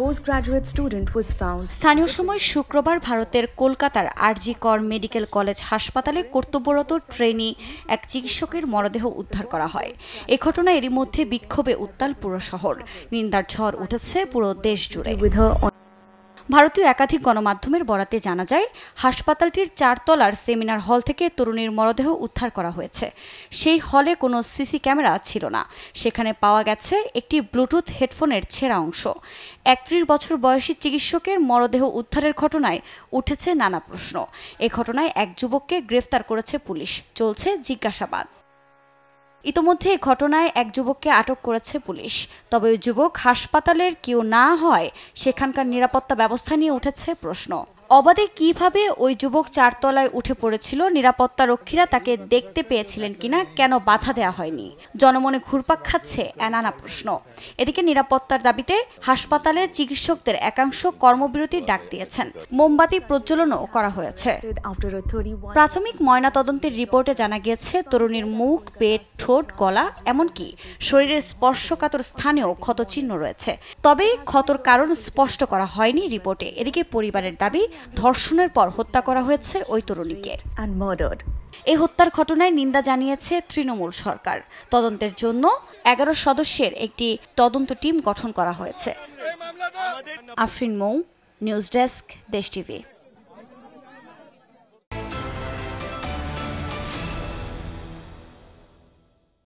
postgraduate student was found স্থানীয় সময় শুক্রবার ভারতের কলকাতার আরজি কর মেডিকেল কলেজ হাসপাতালে কর্তব্যরত ট্রেনি এক চিকিৎসকের মরদেহ উদ্ধার করা হয় এ ঘটনা এরই মধ্যে বিক্ষোভে উত্তাল পুরো শহর নিন্দার ঝড় উঠেছে পুরো দেশ জুড়ে ভারতীয় একাধিক গণমাধ্যমের বরাতে জানা যায় হাসপাতালটির চারতলার সেমিনার হল থেকে তরুণীর মরদেহ উদ্ধার করা হয়েছে সেই হলে কোনো সিসি ক্যামেরা ছিল না সেখানে পাওয়া গেছে একটি ব্লুটুথ হেডফোনের ছেঁড়া অংশ একত্রিশ বছর বয়সী চিকিৎসকের মরদেহ উদ্ধারের ঘটনায় উঠেছে নানা প্রশ্ন এ ঘটনায় এক যুবককে গ্রেফতার করেছে পুলিশ চলছে জিজ্ঞাসাবাদ ইতোমধ্যে এই ঘটনায় এক যুবককে আটক করেছে পুলিশ তবে ওই যুবক হাসপাতালের কেউ না হয় সেখানকার নিরাপত্তা ব্যবস্থা নিয়ে উঠেছে প্রশ্ন অবাধে কিভাবে ওই যুবক চারতলায় উঠে পড়েছিল নিরাপত্তা রক্ষীরা তাকে দেখতে পেয়েছিলেন কিনা কেন বাধা দেয়া হয়নি জনমনে ঘুরপাক খাচ্ছে নানা প্রশ্ন এদিকে নিরাপত্তার দাবিতে হাসপাতালে চিকিৎসকদের একাংশ কর্মবিরতির ডাক দিয়েছেন মোমবাতি প্রজ্বলনও করা হয়েছে প্রাথমিক ময়নাতদন্তের রিপোর্টে জানা গিয়েছে তরুণীর মুখ পেট ঠোঁট গলা এমনকি শরীরের স্পর্শকাতর স্থানেও ক্ষতচিহ্ন রয়েছে তবে ক্ষতর কারণ স্পষ্ট করা হয়নি রিপোর্টে এদিকে পরিবারের দাবি ধর্ষণের পর হত্যা করা হয়েছে ওই তরুণীকে এই হত্যার ঘটনায় নিন্দা জানিয়েছে তৃণমূল সরকার তদন্তের জন্য এগারো সদস্যের একটি তদন্ত টিম গঠন করা হয়েছে Afrin Mou news desk Desh TV